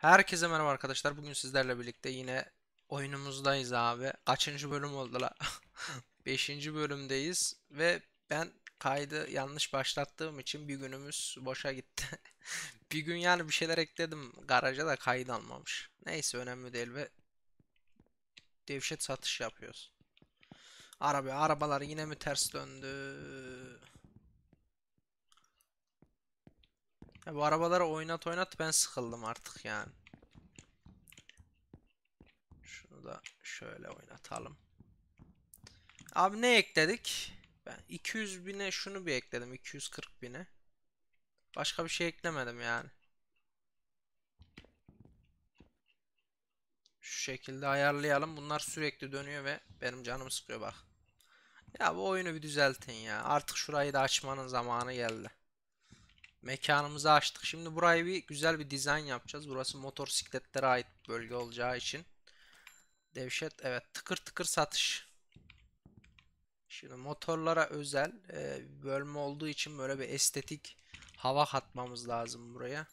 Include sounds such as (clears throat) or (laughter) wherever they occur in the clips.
Herkese merhaba arkadaşlar. Bugün sizlerle birlikte yine oyunumuzdayız abi. Kaçıncı bölüm oldu la? (laughs) Beşinci bölümdeyiz ve ben kaydı yanlış başlattığım için bir günümüz boşa gitti. (laughs) bir gün yani bir şeyler ekledim garaja da kayıt almamış. Neyse önemli değil ve devşet satış yapıyoruz. Araba, arabalar yine mi ters döndü? Ya bu arabalara oynat oynat ben sıkıldım artık yani. Şunu da şöyle oynatalım. Abi ne ekledik? Ben 200 bine şunu bir ekledim. 240 bine. Başka bir şey eklemedim yani. Şu şekilde ayarlayalım. Bunlar sürekli dönüyor ve benim canım sıkıyor bak. Ya bu oyunu bir düzeltin ya. Artık şurayı da açmanın zamanı geldi mekanımızı açtık. Şimdi burayı bir güzel bir dizayn yapacağız. Burası motosikletlere ait bölge olacağı için. Devşet evet tıkır tıkır satış. Şimdi motorlara özel e, bölme olduğu için böyle bir estetik hava katmamız lazım buraya.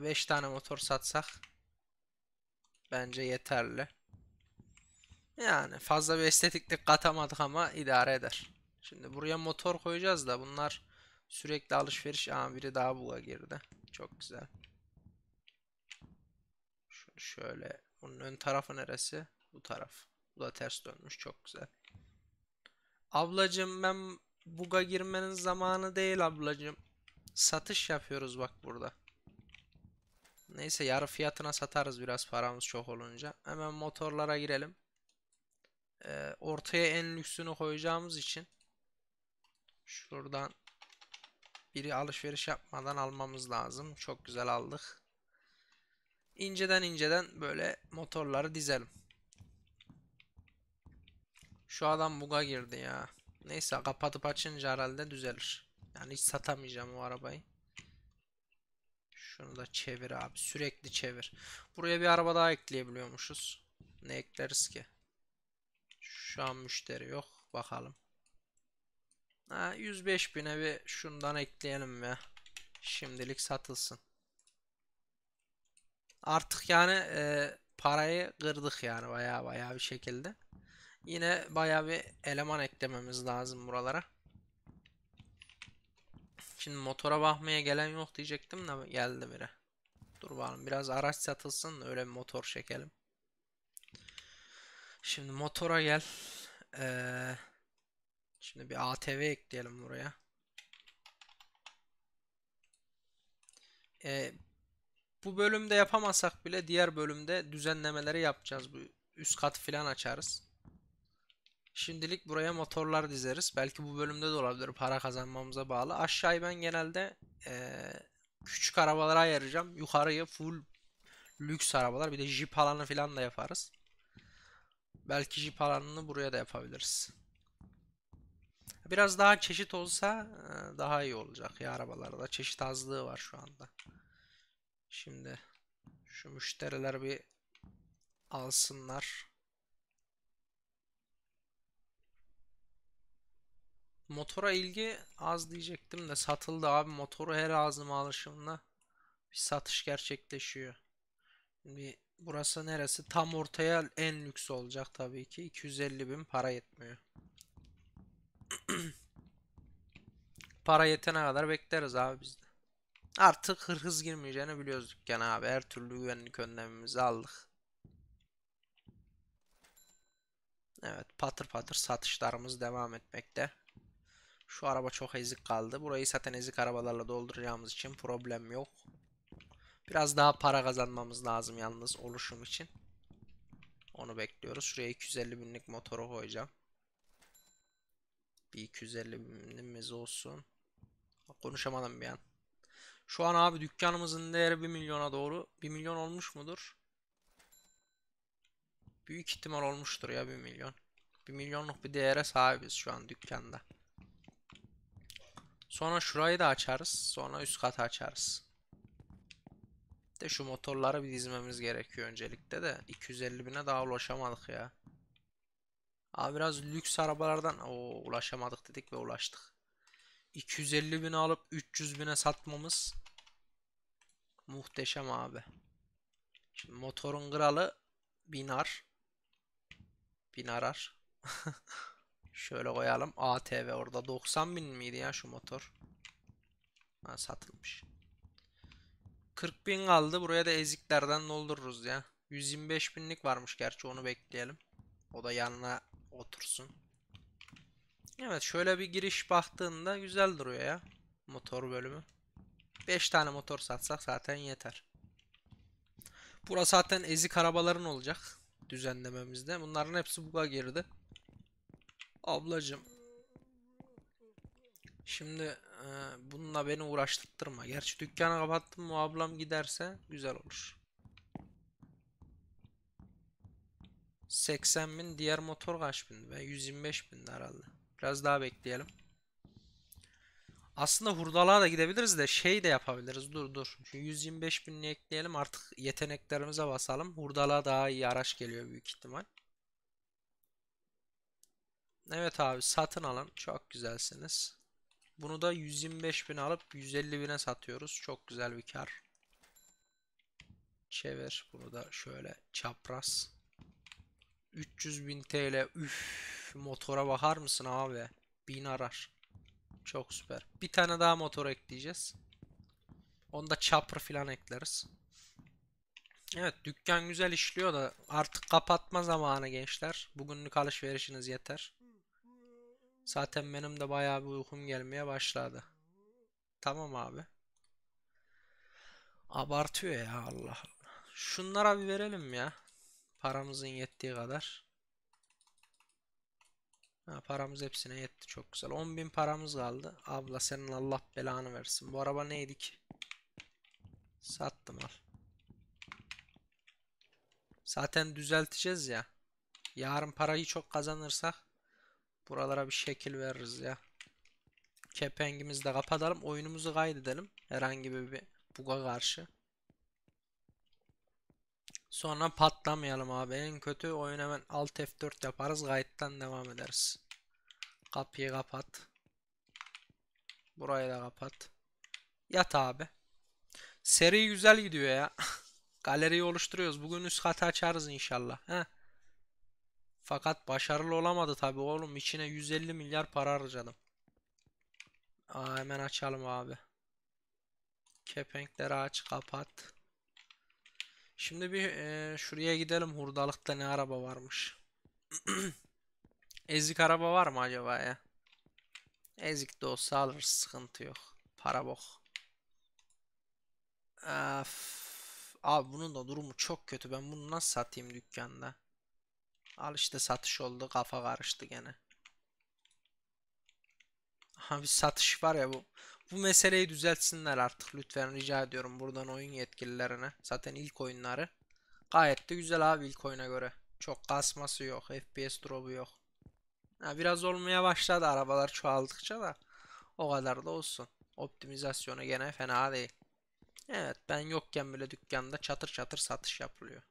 5 tane motor satsak bence yeterli. Yani fazla bir estetiklik katamadık ama idare eder. Şimdi buraya motor koyacağız da bunlar Sürekli alışveriş. Aa biri daha bula girdi. Çok güzel. Şunu şöyle. Bunun ön tarafı neresi? Bu taraf. Bu da ters dönmüş. Çok güzel. Ablacım ben buga girmenin zamanı değil ablacım. Satış yapıyoruz bak burada. Neyse yarı fiyatına satarız biraz paramız çok olunca. Hemen motorlara girelim. Ee, ortaya en lüksünü koyacağımız için şuradan biri alışveriş yapmadan almamız lazım. Çok güzel aldık. İnceden inceden böyle motorları dizelim. Şu adam buga girdi ya. Neyse kapatıp açınca herhalde düzelir. Yani hiç satamayacağım o arabayı. Şunu da çevir abi. Sürekli çevir. Buraya bir araba daha ekleyebiliyormuşuz. Ne ekleriz ki? Şu an müşteri yok. Bakalım. Ha, 105 bine bir şundan ekleyelim ya. Şimdilik satılsın. Artık yani e, parayı kırdık yani baya baya bir şekilde. Yine baya bir eleman eklememiz lazım buralara. Şimdi motora bakmaya gelen yok diyecektim de geldi biri. Dur bakalım biraz araç satılsın öyle bir motor çekelim. Şimdi motora gel. Eee... Şimdi bir ATV ekleyelim buraya. Ee, bu bölümde yapamasak bile diğer bölümde düzenlemeleri yapacağız. Bu üst kat falan açarız. Şimdilik buraya motorlar dizeriz. Belki bu bölümde de olabilir para kazanmamıza bağlı. Aşağıyı ben genelde e, küçük arabalara ayıracağım. Yukarıyı full lüks arabalar. Bir de jip alanı falan da yaparız. Belki jip alanını buraya da yapabiliriz. Biraz daha çeşit olsa e, daha iyi olacak ya arabalarda. Çeşit azlığı var şu anda. Şimdi şu müşteriler bir alsınlar. Motora ilgi az diyecektim de satıldı abi. Motoru her ağzıma alışımla bir satış gerçekleşiyor. Şimdi burası neresi? Tam ortaya en lüks olacak tabii ki. 250 bin para yetmiyor. (clears throat) Para yetene kadar bekleriz abi biz de. Artık hırhız girmeyeceğini biliyoruz dükkana abi. Her türlü güvenlik önlemimizi aldık. Evet patır patır satışlarımız devam etmekte. Şu araba çok ezik kaldı. Burayı zaten ezik arabalarla dolduracağımız için problem yok. Biraz daha para kazanmamız lazım yalnız oluşum için. Onu bekliyoruz. Şuraya 250 binlik motoru koyacağım. Bir 250 binimiz olsun. Konuşamadım bir an. Şu an abi dükkanımızın değeri 1 milyona doğru. 1 milyon olmuş mudur? Büyük ihtimal olmuştur ya 1 milyon. 1 milyonluk bir değere sahibiz şu an dükkanda. Sonra şurayı da açarız. Sonra üst katı açarız. De şu motorları bir dizmemiz gerekiyor öncelikle de. 250 bine daha ulaşamadık ya. Abi biraz lüks arabalardan o ulaşamadık dedik ve ulaştık. 250 bin alıp 300 bine satmamız muhteşem abi. Şimdi motorun kralı binar. Binarar. (laughs) Şöyle koyalım. ATV orada 90 bin miydi ya şu motor? Ha, satılmış. 40 bin kaldı. Buraya da eziklerden doldururuz ya. 125 binlik varmış gerçi onu bekleyelim. O da yanına otursun. Evet şöyle bir giriş baktığında güzel duruyor ya. Motor bölümü. 5 tane motor satsak zaten yeter. Burası zaten ezik arabaların olacak düzenlememizde. Bunların hepsi buga girdi. Ablacım. Şimdi e, bununla beni uğraştırtma. Gerçi dükkanı kapattım mı ablam giderse güzel olur. 80 bin diğer motor kaç bin ve 125 bin herhalde. Biraz daha bekleyelim. Aslında hurdalığa da gidebiliriz de şey de yapabiliriz. Dur dur. Şimdi 125 binini ekleyelim artık yeteneklerimize basalım. Hurdalığa daha iyi araç geliyor büyük ihtimal. Evet abi satın alın. Çok güzelsiniz. Bunu da 125 bin alıp 150 bine satıyoruz. Çok güzel bir kar. Çevir. Bunu da şöyle çapraz. 300 bin TL. Üf, motora bakar mısın abi? Bin arar. Çok süper. Bir tane daha motor ekleyeceğiz. Onda chopper falan ekleriz. Evet dükkan güzel işliyor da artık kapatma zamanı gençler. Bugünlük alışverişiniz yeter. Zaten benim de bayağı bir uykum gelmeye başladı. Tamam abi. Abartıyor ya Allah. Şunlara bir verelim ya. Paramızın yettiği kadar. Ha, paramız hepsine yetti. Çok güzel. 10.000 paramız kaldı. Abla senin Allah belanı versin. Bu araba neydi ki? Sattım al. Zaten düzelteceğiz ya. Yarın parayı çok kazanırsak buralara bir şekil veririz ya. Kepengimizi de kapatalım. Oyunumuzu kaydedelim. Herhangi bir buga karşı. Sonra patlamayalım abi. En kötü oyun hemen Alt F4 yaparız. gayetten devam ederiz. Kapıyı kapat. Burayı da kapat. Yat abi. Seri güzel gidiyor ya. (laughs) Galeriyi oluşturuyoruz. Bugün üst katı açarız inşallah. He. Fakat başarılı olamadı tabi oğlum. İçine 150 milyar para harcadım. Aa, hemen açalım abi. Kepenkleri aç kapat. Şimdi bir e, şuraya gidelim hurdalıkta ne araba varmış. (clears throat) Ezik araba var mı acaba ya? Ezik de olsa alır sıkıntı yok. Para bok. Of. Abi bunun da durumu çok kötü. Ben bunu nasıl satayım dükkanda? Al işte satış oldu. Kafa karıştı gene. Ha bir satış var ya bu. Bu meseleyi düzeltsinler artık lütfen rica ediyorum buradan oyun yetkililerine. Zaten ilk oyunları. Gayet de güzel abi ilk oyuna göre. Çok kasması yok. FPS drop'u yok. Ha, biraz olmaya başladı arabalar çoğaldıkça da. O kadar da olsun. Optimizasyonu gene fena değil. Evet ben yokken bile dükkanda çatır çatır satış yapılıyor.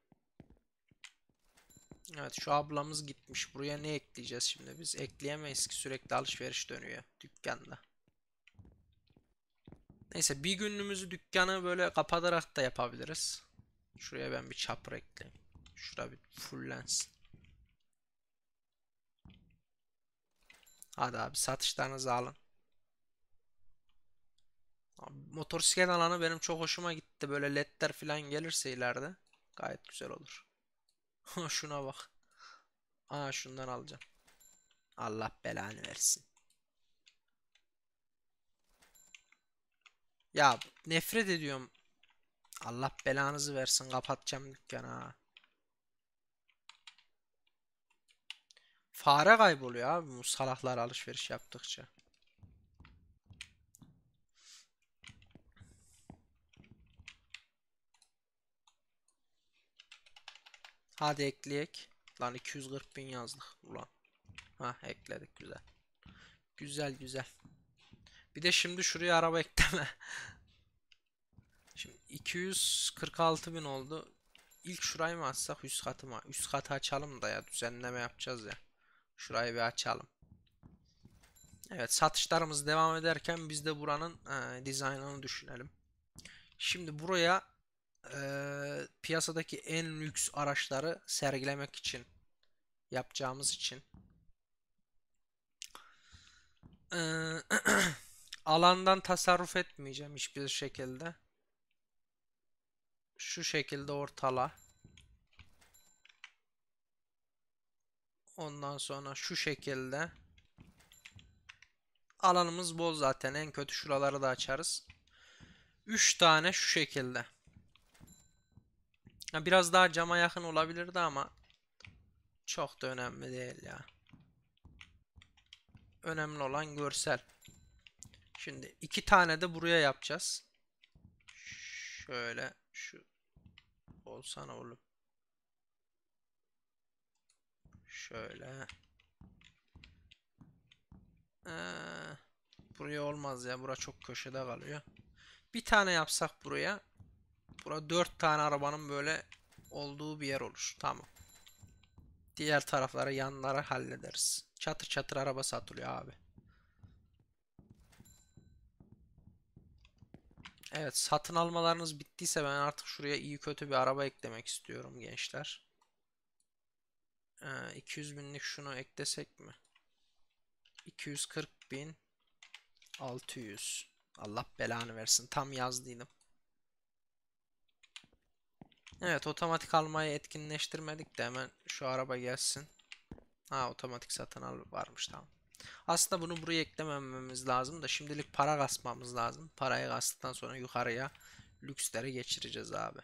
Evet şu ablamız gitmiş. Buraya ne ekleyeceğiz şimdi? Biz ekleyemeyiz ki sürekli alışveriş dönüyor dükkanda. Neyse bir günümüzü dükkanı böyle kapatarak da yapabiliriz. Şuraya ben bir çapır ekleyeyim. Şura bir fullensin. Hadi abi satışlarınızı alın. Abi, motosiklet alanı benim çok hoşuma gitti. Böyle ledler falan gelirse ileride gayet güzel olur. (laughs) Şuna bak. Aa şundan alacağım. Allah belanı versin. Ya nefret ediyorum. Allah belanızı versin kapatacağım dükkanı ha. Fare kayboluyor abi bu salaklar alışveriş yaptıkça. Hadi ekleyek. Lan 240 bin yazdık ulan. Ha ekledik güzel. Güzel güzel. Bir de şimdi şuraya araba ekleme. şimdi 246 bin oldu. İlk şurayı mı açsak üst katı mı? Üst katı açalım da ya düzenleme yapacağız ya. Şurayı bir açalım. Evet satışlarımız devam ederken biz de buranın e, dizaynını düşünelim. Şimdi buraya e, piyasadaki en lüks araçları sergilemek için yapacağımız için. E, (clears throat) alandan tasarruf etmeyeceğim hiçbir şekilde. Şu şekilde ortala. Ondan sonra şu şekilde. Alanımız bol zaten. En kötü şuraları da açarız. 3 tane şu şekilde. biraz daha cama yakın olabilirdi ama çok da önemli değil ya. Önemli olan görsel. Şimdi iki tane de buraya yapacağız. Şöyle şu olsana oğlum. Şöyle. Ee, buraya olmaz ya. Bura çok köşede kalıyor. Bir tane yapsak buraya. Bura dört tane arabanın böyle olduğu bir yer olur. Tamam. Diğer tarafları yanlara hallederiz. Çatır çatır araba satılıyor abi. Evet satın almalarınız bittiyse ben artık şuraya iyi kötü bir araba eklemek istiyorum gençler. Ee, 200 binlik şunu eklesek mi? 240 bin 600. Allah belanı versin. Tam yazdıydım. Evet otomatik almayı etkinleştirmedik de hemen şu araba gelsin. Ha otomatik satın al varmış tamam. Aslında bunu buraya eklemememiz lazım da şimdilik para kasmamız lazım. Parayı kastıktan sonra yukarıya lükslere geçireceğiz abi.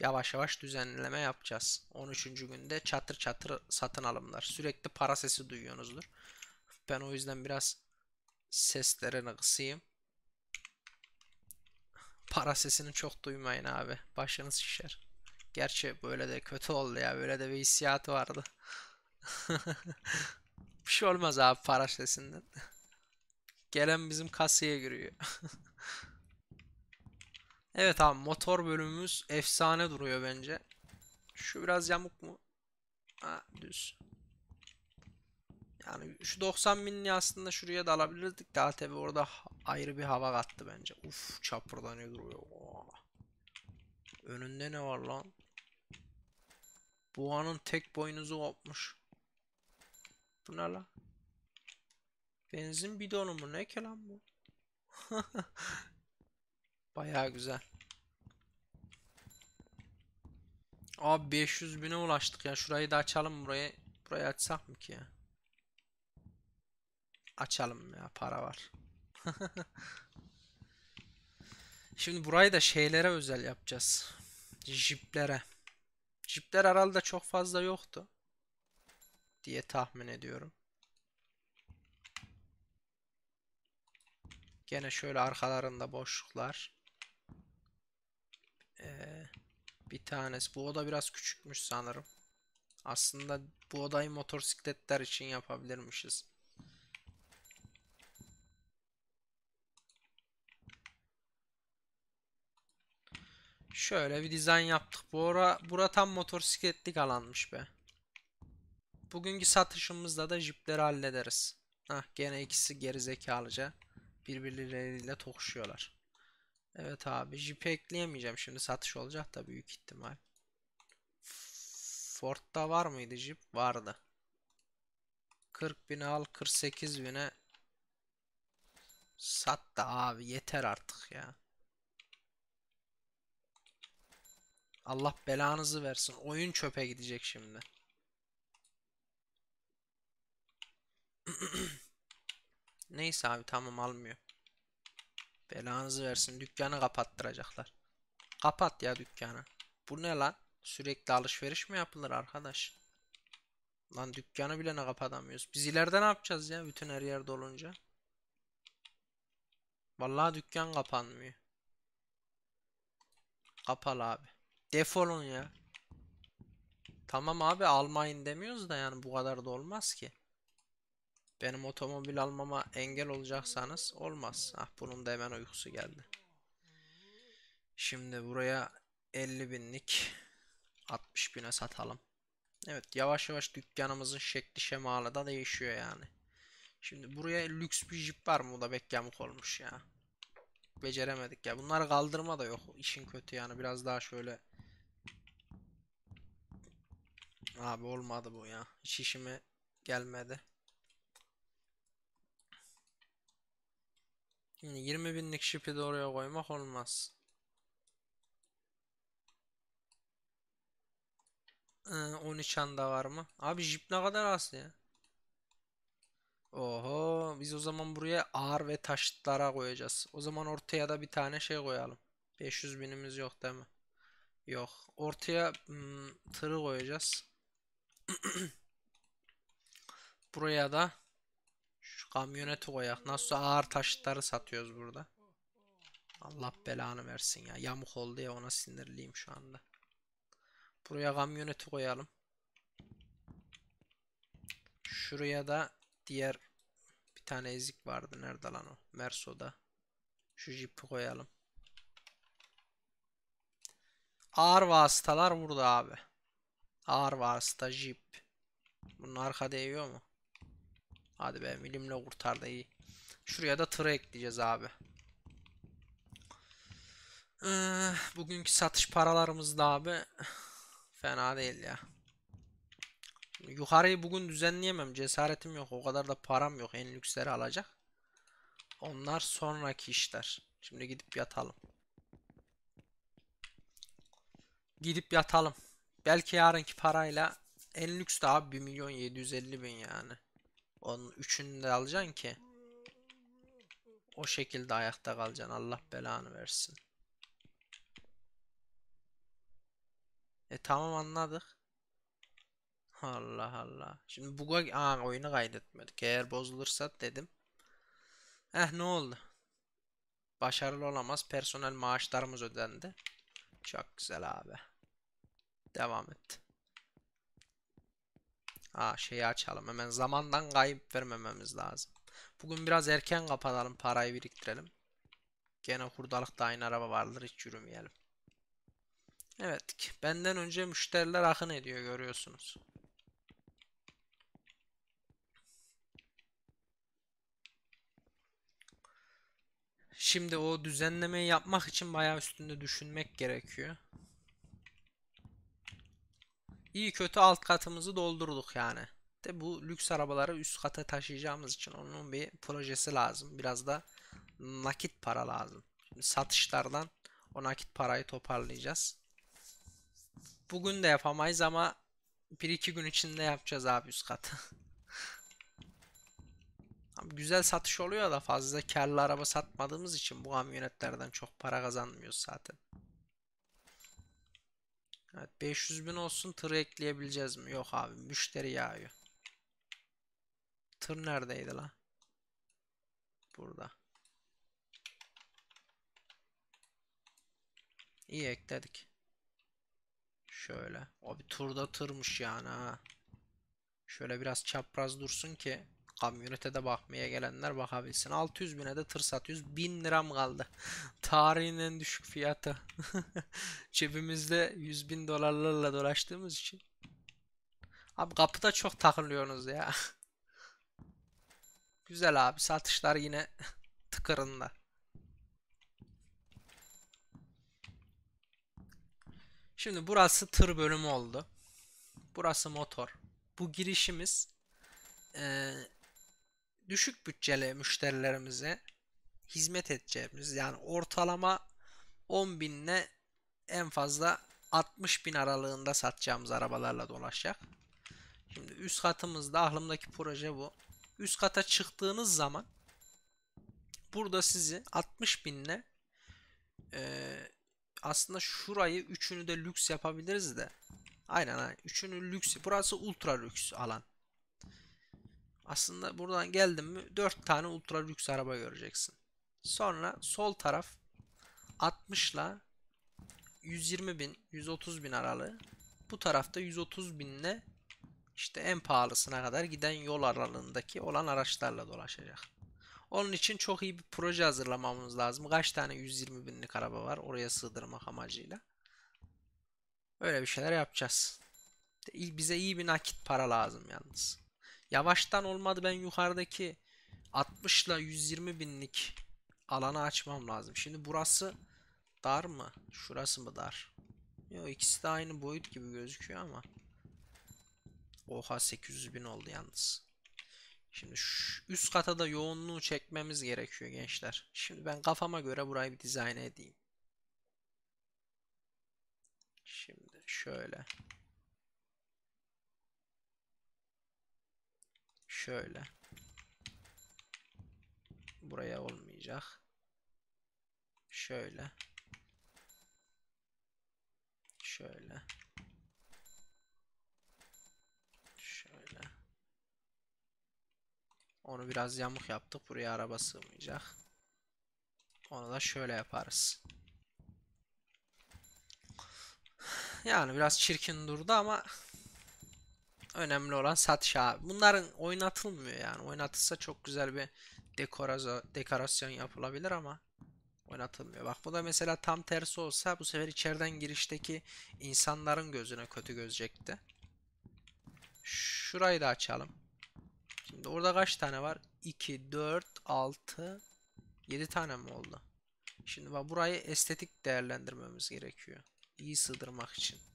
Yavaş yavaş düzenleme yapacağız. 13. günde çatır çatır satın alımlar. Sürekli para sesi duyuyorsunuzdur. Ben o yüzden biraz seslerini kısayım. Para sesini çok duymayın abi. Başınız şişer. Gerçi böyle de kötü oldu ya. Böyle de bir hissiyatı vardı. (laughs) Bir şey olmaz abi para sesinden. Gelen bizim kasaya giriyor. (laughs) evet abi motor bölümümüz efsane duruyor bence. Şu biraz yamuk mu? Ha düz. Yani şu 90 binini aslında şuraya da alabilirdik daha tabi orada ayrı bir hava kattı bence. Uf çapırdanıyor duruyor. Oo. Önünde ne var lan? Boğanın tek boynuzu kopmuş. Bu ne la? Benzin bidonu mu? Ne ki bu? (laughs) Baya güzel. Abi 500 bine ulaştık ya. Şurayı da açalım. Burayı, burayı açsak mı ki ya? Açalım ya. Para var. (laughs) Şimdi burayı da şeylere özel yapacağız. Jiplere. Jipler herhalde çok fazla yoktu diye tahmin ediyorum. Gene şöyle arkalarında boşluklar. Ee, bir tanesi. Bu oda biraz küçükmüş sanırım. Aslında bu odayı motosikletler için yapabilirmişiz. Şöyle bir dizayn yaptık. Bu ara, bura tam motosikletlik alanmış be. Bugünkü satışımızda da jipleri hallederiz. Hah gene ikisi gerizekalıca birbirleriyle tokuşuyorlar. Evet abi jipi ekleyemeyeceğim şimdi satış olacak da büyük ihtimal. Ford'da var mıydı jip? Vardı. 40 bine al 48 bine sat da abi yeter artık ya. Allah belanızı versin. Oyun çöpe gidecek şimdi. (clears throat) Neyse abi tamam almıyor. Belanızı versin. Dükkanı kapattıracaklar. Kapat ya dükkanı. Bu ne lan? Sürekli alışveriş mi yapılır arkadaş? Lan dükkanı bile ne kapatamıyoruz. Biz ileride ne yapacağız ya bütün her yerde olunca? Vallahi dükkan kapanmıyor. Kapalı abi. Defolun ya. Tamam abi almayın demiyoruz da yani bu kadar da olmaz ki. Benim otomobil almama engel olacaksanız olmaz. Ah bunun da hemen uykusu geldi. Şimdi buraya 50 binlik 60 bine satalım. Evet yavaş yavaş dükkanımızın şekli şemalı da değişiyor yani. Şimdi buraya lüks bir jip var mı? Bu da bekleyamuk olmuş ya. Beceremedik ya. Bunlar kaldırma da yok. İşin kötü yani. Biraz daha şöyle. Abi olmadı bu ya. Hiç işime gelmedi. Şimdi 20 binlik şipi de oraya koymak olmaz. Ee, 13 anda var mı? Abi jip ne kadar az ya? Oho biz o zaman buraya ağır ve taşıtlara koyacağız. O zaman ortaya da bir tane şey koyalım. 500 binimiz yok değil mi? Yok. Ortaya ım, hmm, tırı koyacağız. (clears throat) buraya da şu kamyoneti koyak. Nasıl ağır taşıtları satıyoruz burada. Allah belanı versin ya. Yamuk oldu ya ona sinirliyim şu anda. Buraya kamyoneti koyalım. Şuraya da diğer bir tane ezik vardı. Nerede lan o? Merso'da. Şu jipi koyalım. Ağır vasıtalar burada abi. Ağır vasıta jip. Bunun arka değiyor mu? Hadi be milimle kurtardı iyi. Şuraya da tırı ekleyeceğiz abi. Ee, bugünkü satış paralarımız da abi fena değil ya. Yukarıyı bugün düzenleyemem. Cesaretim yok. O kadar da param yok. En lüksleri alacak. Onlar sonraki işler. Şimdi gidip yatalım. Gidip yatalım. Belki yarınki parayla en lüks de abi 1 milyon 750 bin yani. Onun üçünü de alacaksın ki o şekilde ayakta kalacaksın. Allah belanı versin. E tamam anladık. Allah Allah. Şimdi buga Aa, oyunu kaydetmedik. Eğer bozulursa dedim. Eh ne oldu? Başarılı olamaz. Personel maaşlarımız ödendi. Çok güzel abi. Devam et. Aa şeyi açalım hemen zamandan kayıp vermememiz lazım. Bugün biraz erken kapatalım parayı biriktirelim. Gene hurdalıkta aynı araba vardır hiç yürümeyelim. Evet benden önce müşteriler akın ediyor görüyorsunuz. Şimdi o düzenlemeyi yapmak için bayağı üstünde düşünmek gerekiyor iyi kötü alt katımızı doldurduk yani. De bu lüks arabaları üst kata taşıyacağımız için onun bir projesi lazım. Biraz da nakit para lazım. Şimdi satışlardan o nakit parayı toparlayacağız. Bugün de yapamayız ama 1-2 gün içinde yapacağız abi üst katı. (laughs) Güzel satış oluyor da fazla karlı araba satmadığımız için bu kamyonetlerden çok para kazanmıyoruz zaten. Evet 500 bin olsun tır ekleyebileceğiz mi? Yok abi müşteri yağıyor. Tır neredeydi la? Burada. İyi ekledik. Şöyle. Abi turda tırmış yani ha. Şöyle biraz çapraz dursun ki Kamyonete de bakmaya gelenler bakabilsin. 600 bine de tır satıyoruz. 1000 liram kaldı. (laughs) Tarihin en düşük fiyatı. (laughs) Cebimizde 100 bin dolarlarla dolaştığımız için. Abi kapıda çok takılıyorsunuz ya. (laughs) Güzel abi satışlar yine tıkırında. Şimdi burası tır bölümü oldu. Burası motor. Bu girişimiz düşük bütçeli müşterilerimize hizmet edeceğimiz yani ortalama 10 binle en fazla 60 bin aralığında satacağımız arabalarla dolaşacak. Şimdi üst katımızda aklımdaki proje bu. Üst kata çıktığınız zaman burada sizi 60 binle e, aslında şurayı üçünü de lüks yapabiliriz de. Aynen aynen. Üçünü lüks. Burası ultra lüks alan. Aslında buradan geldin mi 4 tane ultra lüks araba göreceksin. Sonra sol taraf 60 ile 120 bin, 130 bin aralığı. Bu tarafta 130 bin ile işte en pahalısına kadar giden yol aralığındaki olan araçlarla dolaşacak. Onun için çok iyi bir proje hazırlamamız lazım. Kaç tane 120 binlik araba var oraya sığdırmak amacıyla. Öyle bir şeyler yapacağız. Bize iyi bir nakit para lazım yalnız. Yavaştan olmadı ben yukarıdaki 60 ile 120 binlik alanı açmam lazım. Şimdi burası dar mı? Şurası mı dar? Yok ikisi de aynı boyut gibi gözüküyor ama. Oha 800 bin oldu yalnız. Şimdi şu üst kata da yoğunluğu çekmemiz gerekiyor gençler. Şimdi ben kafama göre burayı bir dizayn edeyim. Şimdi şöyle. Şöyle. Buraya olmayacak. Şöyle. Şöyle. Şöyle. Onu biraz yamuk yaptık. Buraya araba sığmayacak. Onu da şöyle yaparız. Yani biraz çirkin durdu ama Önemli olan satış abi. Bunların oynatılmıyor yani. Oynatılsa çok güzel bir dekorasyon yapılabilir ama oynatılmıyor. Bak bu da mesela tam tersi olsa bu sefer içeriden girişteki insanların gözüne kötü gözecekti. Şurayı da açalım. Şimdi orada kaç tane var? 2, 4, 6, 7 tane mi oldu? Şimdi bak burayı estetik değerlendirmemiz gerekiyor. İyi sığdırmak için.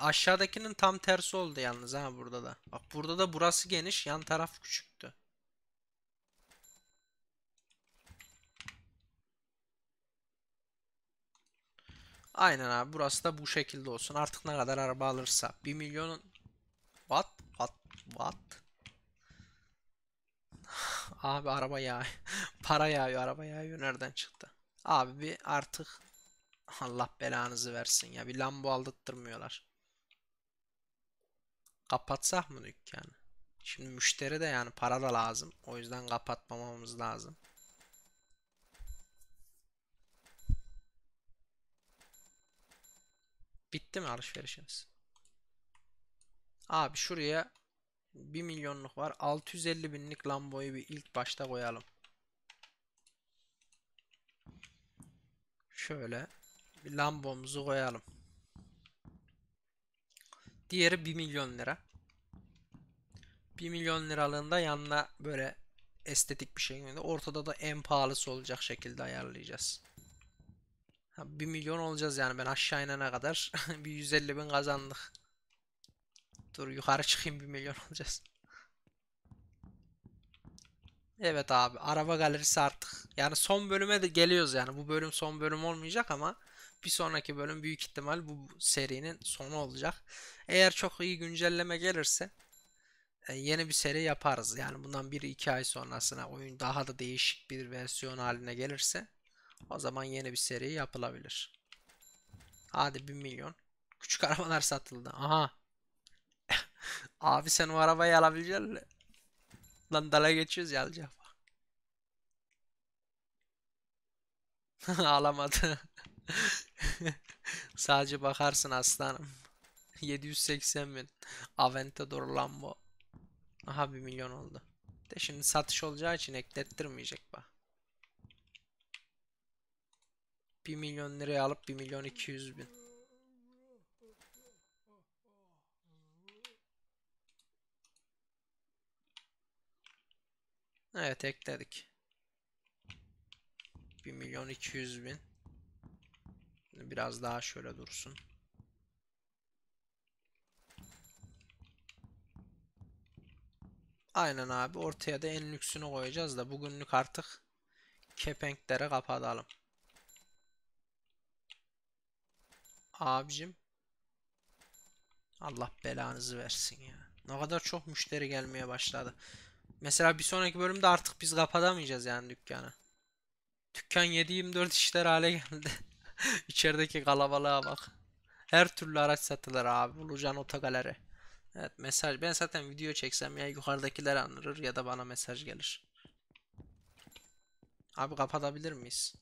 Aşağıdakinin tam tersi oldu yalnız ha burada da. Bak burada da burası geniş, yan taraf küçüktü. Aynen abi burası da bu şekilde olsun. Artık ne kadar araba alırsa. 1 milyon What? What? What? (sighs) abi araba ya (laughs) Para yağıyor araba yağıyor. Nereden çıktı? Abi bir artık Allah belanızı versin ya. Bir Lambo aldırtmıyorlar. Kapatsak mı dükkanı? Şimdi müşteri de yani para da lazım. O yüzden kapatmamamız lazım. Bitti mi alışverişiniz? Abi şuraya 1 milyonluk var. 650 binlik Lambo'yu bir ilk başta koyalım. Şöyle bir Lambo'muzu koyalım. Diğeri 1 milyon lira. 1 milyon liralığında yanına böyle estetik bir şey. Ortada da en pahalısı olacak şekilde ayarlayacağız. 1 milyon olacağız yani ben aşağı inene kadar (laughs) bir 150 bin kazandık. Dur yukarı çıkayım 1 milyon (laughs) olacağız. Evet abi araba galerisi artık. Yani son bölüme de geliyoruz yani. Bu bölüm son bölüm olmayacak ama bir sonraki bölüm büyük ihtimal bu serinin sonu olacak. Eğer çok iyi güncelleme gelirse e, yeni bir seri yaparız. Yani bundan 1-2 ay sonrasına oyun daha da değişik bir versiyon haline gelirse o zaman yeni bir seri yapılabilir. Hadi 1 milyon. Küçük (laughs) arabalar satıldı. Aha. (laughs) Abi sen o arabayı alabilecek misin? Lan dala geçiyoruz ya alacağım. (laughs) Alamadı. Sadece bakarsın aslanım. 780 bin. Aventador Lambo. Aha 1 milyon oldu. De şimdi satış olacağı için eklettirmeyecek bak. 1 milyon liraya alıp 1 milyon 200 bin. Evet ekledik. 1 milyon 200 bin. Biraz daha şöyle dursun. Aynen abi ortaya da en lüksünü koyacağız da bugünlük artık kepenklere kapatalım. Abicim Allah belanızı versin ya. Ne kadar çok müşteri gelmeye başladı. Mesela bir sonraki bölümde artık biz kapatamayacağız yani dükkanı. Dükkan 7-24 işler hale geldi. (laughs) İçerideki kalabalığa bak. Her türlü araç satılır abi. Bulucan otogaleri. Evet mesaj. Ben zaten video çeksem ya yukarıdakiler anırır ya da bana mesaj gelir. Abi kapatabilir miyiz?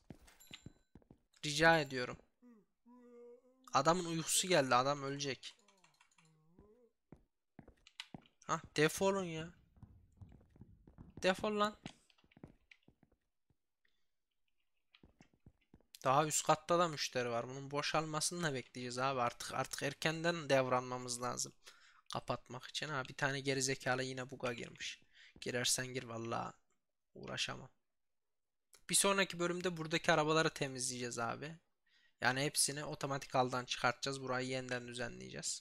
Rica ediyorum. Adamın uykusu geldi. Adam ölecek. Ha defolun ya. Defol lan. Daha üst katta da müşteri var. Bunun boşalmasını da bekleyeceğiz abi. Artık artık erkenden devranmamız lazım. Kapatmak için. Ha bir tane gerizekalı yine buga girmiş. Girersen gir valla uğraşamam. Bir sonraki bölümde buradaki arabaları temizleyeceğiz abi. Yani hepsini otomatik aldan çıkartacağız. Burayı yeniden düzenleyeceğiz.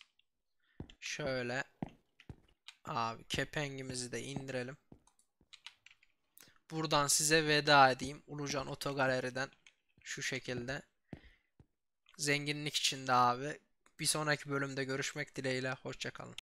Şöyle abi kepengimizi de indirelim. Buradan size veda edeyim. Ulucan Otogaleri'den şu şekilde. Zenginlik içinde abi. Bir sonraki bölümde görüşmek dileğiyle. Hoşçakalın.